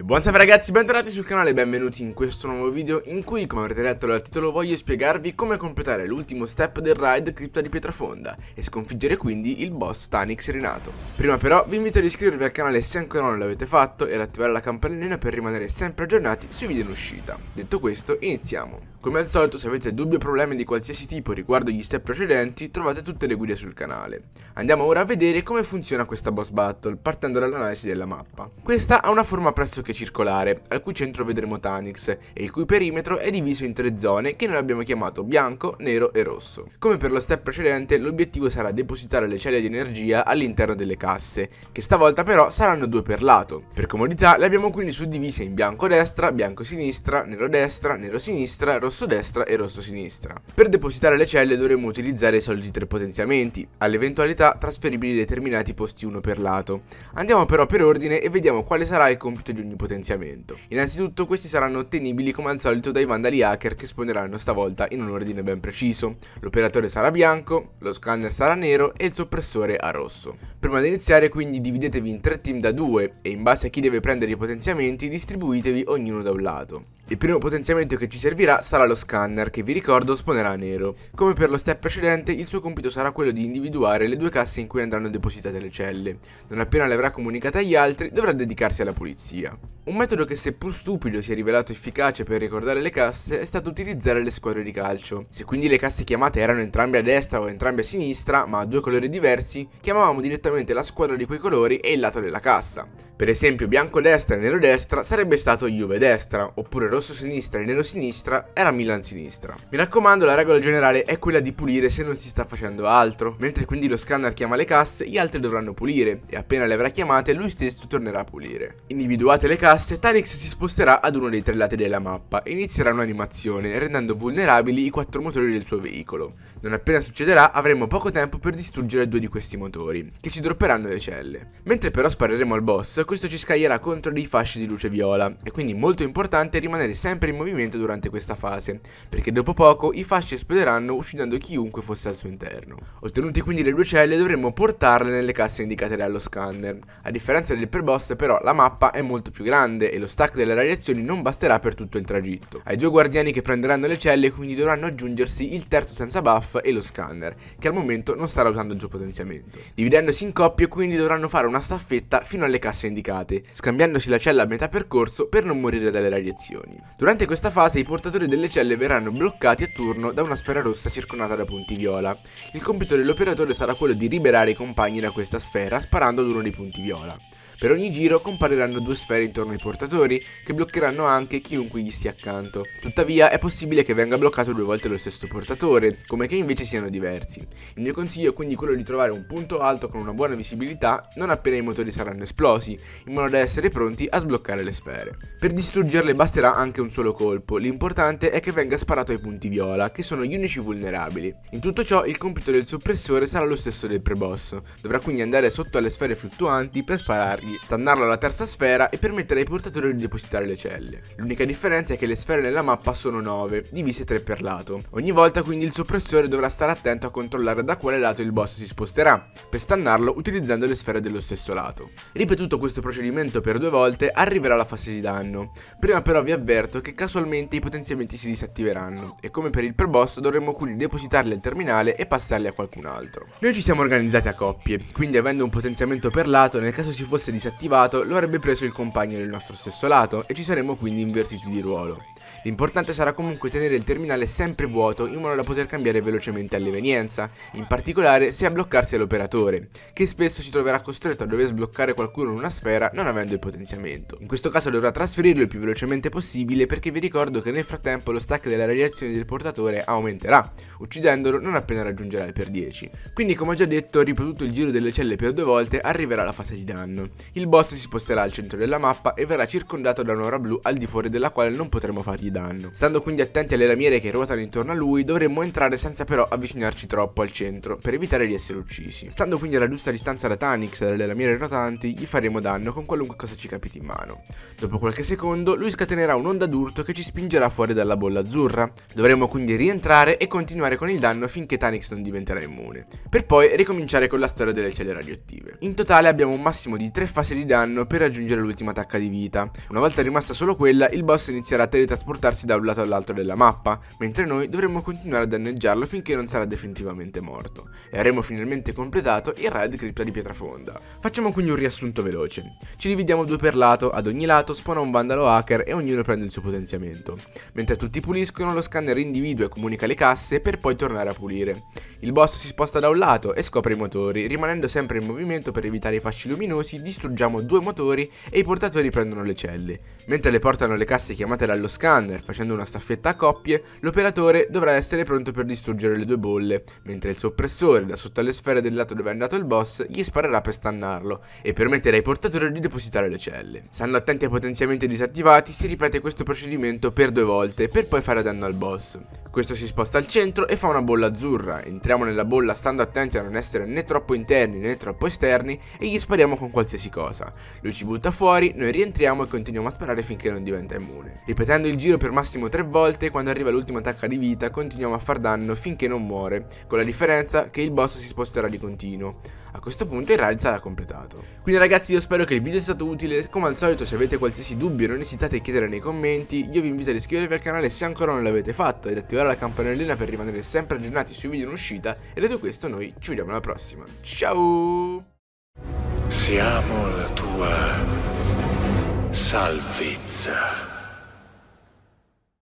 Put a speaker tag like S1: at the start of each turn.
S1: E buon salve ragazzi, bentornati sul canale e benvenuti in questo nuovo video in cui, come avrete letto dal titolo, voglio spiegarvi come completare l'ultimo step del raid Cripta di Pietrafonda e sconfiggere quindi il boss Tanix Renato. Prima però vi invito ad iscrivervi al canale se ancora non l'avete fatto e ad attivare la campanellina per rimanere sempre aggiornati sui video in uscita. Detto questo, iniziamo. Come al solito, se avete dubbi o problemi di qualsiasi tipo riguardo gli step precedenti, trovate tutte le guide sul canale. Andiamo ora a vedere come funziona questa boss battle, partendo dall'analisi della mappa. Questa ha una forma pressoché anche circolare, al cui centro vedremo Tanix, e il cui perimetro è diviso in tre zone che noi abbiamo chiamato bianco, nero e rosso. Come per lo step precedente, l'obiettivo sarà depositare le celle di energia all'interno delle casse, che stavolta però saranno due per lato. Per comodità le abbiamo quindi suddivise in bianco destra, bianco sinistra, nero destra, nero sinistra, rosso destra e rosso sinistra. Per depositare le celle dovremo utilizzare i soliti tre potenziamenti, all'eventualità trasferibili determinati posti uno per lato. Andiamo però per ordine e vediamo quale sarà il compito di ogni potenziamento. Innanzitutto questi saranno ottenibili come al solito dai vandali hacker che spawneranno stavolta in un ordine ben preciso. L'operatore sarà bianco, lo scanner sarà nero e il soppressore a rosso. Prima di iniziare quindi dividetevi in tre team da due e in base a chi deve prendere i potenziamenti distribuitevi ognuno da un lato. Il primo potenziamento che ci servirà sarà lo scanner, che vi ricordo sponerà nero. Come per lo step precedente, il suo compito sarà quello di individuare le due casse in cui andranno depositate le celle. Non appena le avrà comunicate agli altri, dovrà dedicarsi alla pulizia. Un metodo che seppur stupido si è rivelato efficace per ricordare le casse è stato utilizzare le squadre di calcio. Se quindi le casse chiamate erano entrambe a destra o entrambe a sinistra, ma a due colori diversi, chiamavamo direttamente la squadra di quei colori e il lato della cassa. Per esempio bianco destra e nero destra sarebbe stato Juve destra, oppure rosso sinistra e nero sinistra era Milan sinistra. Mi raccomando la regola generale è quella di pulire se non si sta facendo altro, mentre quindi lo scanner chiama le casse gli altri dovranno pulire e appena le avrà chiamate lui stesso tornerà a pulire. Individuate le casse Tarix si sposterà ad uno dei tre lati della mappa e inizierà un'animazione rendendo vulnerabili i quattro motori del suo veicolo. Non appena succederà avremo poco tempo per distruggere due di questi motori, che ci dropperanno le celle. Mentre però spareremo al boss questo ci scaglierà contro dei fasci di luce viola, e quindi molto importante rimanere sempre in movimento durante questa fase, perché dopo poco i fasci esploderanno uccidendo chiunque fosse al suo interno. Ottenuti quindi le due celle dovremmo portarle nelle casse indicate dallo scanner. A differenza del pre-boss però la mappa è molto più grande e lo stack delle radiazioni non basterà per tutto il tragitto. Ai due guardiani che prenderanno le celle quindi dovranno aggiungersi il terzo senza buff e lo scanner, che al momento non starà usando il suo potenziamento. Dividendosi in coppie quindi dovranno fare una staffetta fino alle casse indicate indicate, scambiandosi la cella a metà percorso per non morire dalle radiazioni. Durante questa fase i portatori delle celle verranno bloccati a turno da una sfera rossa circondata da punti viola. Il compito dell'operatore sarà quello di liberare i compagni da questa sfera sparando ad uno dei punti viola. Per ogni giro compariranno due sfere intorno ai portatori, che bloccheranno anche chiunque gli stia accanto. Tuttavia è possibile che venga bloccato due volte lo stesso portatore, come che invece siano diversi. Il mio consiglio è quindi quello di trovare un punto alto con una buona visibilità non appena i motori saranno esplosi, in modo da essere pronti a sbloccare le sfere. Per distruggerle basterà anche un solo colpo, l'importante è che venga sparato ai punti viola, che sono gli unici vulnerabili. In tutto ciò il compito del soppressore sarà lo stesso del pre-boss, dovrà quindi andare sotto alle sfere fluttuanti per sparargli quindi stannarla alla terza sfera e permettere ai portatori di depositare le celle. L'unica differenza è che le sfere nella mappa sono 9, divise 3 per lato. Ogni volta quindi il soppressore dovrà stare attento a controllare da quale lato il boss si sposterà, per stannarlo utilizzando le sfere dello stesso lato. Ripetuto questo procedimento per due volte, arriverà la fase di danno. Prima però vi avverto che casualmente i potenziamenti si disattiveranno, e come per il pre-boss dovremmo quindi depositarli al terminale e passarli a qualcun altro. Noi ci siamo organizzati a coppie, quindi avendo un potenziamento per lato, nel caso si fosse disattivato, disattivato lo avrebbe preso il compagno del nostro stesso lato e ci saremmo quindi invertiti di ruolo. L'importante sarà comunque tenere il terminale sempre vuoto in modo da poter cambiare velocemente all'evenienza, in particolare se a bloccarsi è l'operatore, che spesso si troverà costretto a dover sbloccare qualcuno in una sfera non avendo il potenziamento. In questo caso dovrà trasferirlo il più velocemente possibile perché vi ricordo che nel frattempo lo stack della radiazione del portatore aumenterà, uccidendolo non appena raggiungerà il per 10. Quindi come ho già detto, ripetuto il giro delle celle per due volte, arriverà la fase di danno. Il boss si sposterà al centro della mappa e verrà circondato da un'ora blu al di fuori della quale non potremo fargli di danno. Stando quindi attenti alle lamiere che ruotano intorno a lui, dovremmo entrare senza però avvicinarci troppo al centro, per evitare di essere uccisi. Stando quindi alla giusta distanza da Tanix e dalle lamiere rotanti, gli faremo danno con qualunque cosa ci capiti in mano. Dopo qualche secondo, lui scatenerà un'onda d'urto che ci spingerà fuori dalla bolla azzurra. Dovremo quindi rientrare e continuare con il danno finché Tanix non diventerà immune, per poi ricominciare con la storia delle celle radioattive. In totale abbiamo un massimo di 3 fasi di danno per raggiungere l'ultima tacca di vita. Una volta rimasta solo quella, il boss inizierà a teletrasportare teleportarsi da un lato all'altro della mappa, mentre noi dovremmo continuare a danneggiarlo finché non sarà definitivamente morto, e avremo finalmente completato il raid cripta di pietrafonda. Facciamo quindi un riassunto veloce. Ci dividiamo due per lato, ad ogni lato spona un vandalo hacker e ognuno prende il suo potenziamento. Mentre tutti puliscono, lo scanner individua e comunica le casse per poi tornare a pulire. Il boss si sposta da un lato e scopre i motori, rimanendo sempre in movimento per evitare i fasci luminosi, distruggiamo due motori e i portatori prendono le celle. Mentre le portano le casse chiamate dallo scanner, runner facendo una staffetta a coppie, l'operatore dovrà essere pronto per distruggere le due bolle, mentre il soppressore, da sotto alle sfere del lato dove è andato il boss, gli sparerà per stannarlo e permettere ai portatori di depositare le celle. Stando attenti ai potenziamenti disattivati, si ripete questo procedimento per due volte, per poi fare danno al boss. Questo si sposta al centro e fa una bolla azzurra, entriamo nella bolla stando attenti a non essere né troppo interni né troppo esterni e gli spariamo con qualsiasi cosa. Lui ci butta fuori, noi rientriamo e continuiamo a sparare finché non diventa immune. Ripetendo il giro per massimo tre volte, quando arriva l'ultima attacca di vita continuiamo a far danno finché non muore, con la differenza che il boss si sposterà di continuo. A questo punto il raid sarà completato. Quindi ragazzi io spero che il video sia stato utile, come al solito se avete qualsiasi dubbio non esitate a chiedere nei commenti, io vi invito ad iscrivervi al canale se ancora non l'avete fatto ed attivare la campanellina per rimanere sempre aggiornati sui video in uscita e detto questo noi ci vediamo alla prossima. Ciao! Siamo la tua salvezza.